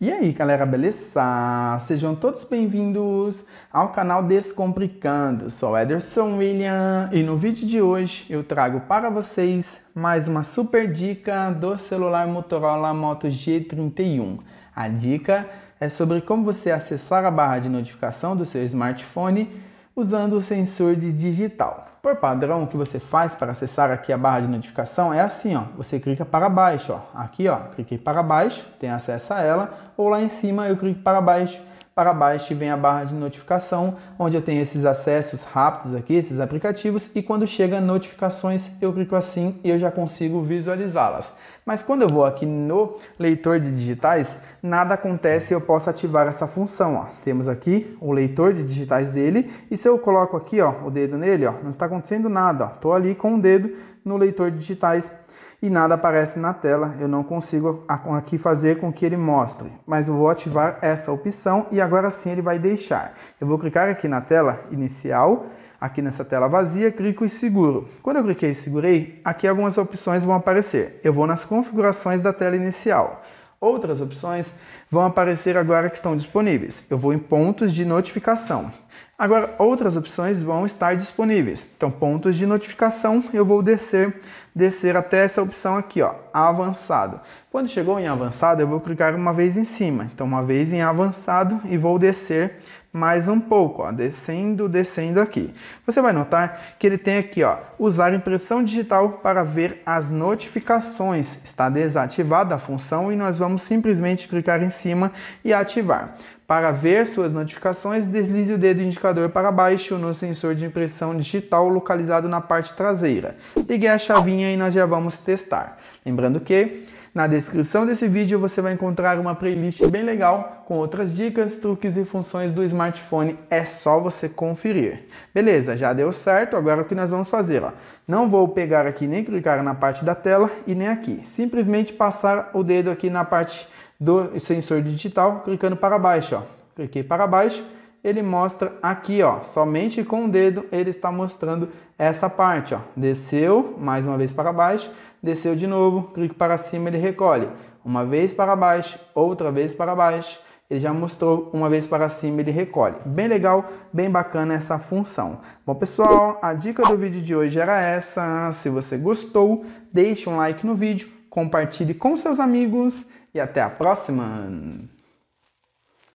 E aí, galera, beleza? Sejam todos bem-vindos ao canal Descomplicando. Sou Ederson William e no vídeo de hoje eu trago para vocês mais uma super dica do celular Motorola Moto G31. A dica é sobre como você acessar a barra de notificação do seu smartphone usando o sensor de digital. Por padrão, o que você faz para acessar aqui a barra de notificação é assim, ó. Você clica para baixo, ó. Aqui, ó, cliquei para baixo, tem acesso a ela, ou lá em cima eu clico para baixo para baixo vem a barra de notificação, onde eu tenho esses acessos rápidos aqui, esses aplicativos, e quando chega notificações, eu clico assim e eu já consigo visualizá-las. Mas quando eu vou aqui no leitor de digitais, nada acontece e eu posso ativar essa função. Ó. Temos aqui o leitor de digitais dele e se eu coloco aqui ó, o dedo nele, ó, não está acontecendo nada. Estou ali com o dedo no leitor de digitais e nada aparece na tela, eu não consigo aqui fazer com que ele mostre, mas eu vou ativar essa opção e agora sim ele vai deixar. Eu vou clicar aqui na tela inicial, aqui nessa tela vazia, clico e seguro. Quando eu cliquei e segurei, aqui algumas opções vão aparecer. Eu vou nas configurações da tela inicial. Outras opções vão aparecer agora que estão disponíveis. Eu vou em pontos de notificação. Agora, outras opções vão estar disponíveis. Então, pontos de notificação, eu vou descer, descer até essa opção aqui, ó, avançado. Quando chegou em avançado, eu vou clicar uma vez em cima. Então, uma vez em avançado e vou descer mais um pouco, ó, descendo, descendo aqui. Você vai notar que ele tem aqui, ó, usar impressão digital para ver as notificações. Está desativada a função e nós vamos simplesmente clicar em cima e ativar. Para ver suas notificações, deslize o dedo indicador para baixo no sensor de impressão digital localizado na parte traseira. Ligue a chavinha e nós já vamos testar. Lembrando que na descrição desse vídeo você vai encontrar uma playlist bem legal com outras dicas, truques e funções do smartphone, é só você conferir. Beleza, já deu certo, agora o que nós vamos fazer? Ó? Não vou pegar aqui nem clicar na parte da tela e nem aqui, simplesmente passar o dedo aqui na parte do sensor digital clicando para baixo. Ó. Cliquei para baixo, ele mostra aqui, ó, somente com o dedo ele está mostrando essa parte, ó. Desceu, mais uma vez para baixo, desceu de novo, clique para cima, ele recolhe. Uma vez para baixo, outra vez para baixo, ele já mostrou uma vez para cima, ele recolhe. Bem legal, bem bacana essa função. Bom, pessoal, a dica do vídeo de hoje era essa. Se você gostou, deixe um like no vídeo, compartilhe com seus amigos e até a próxima!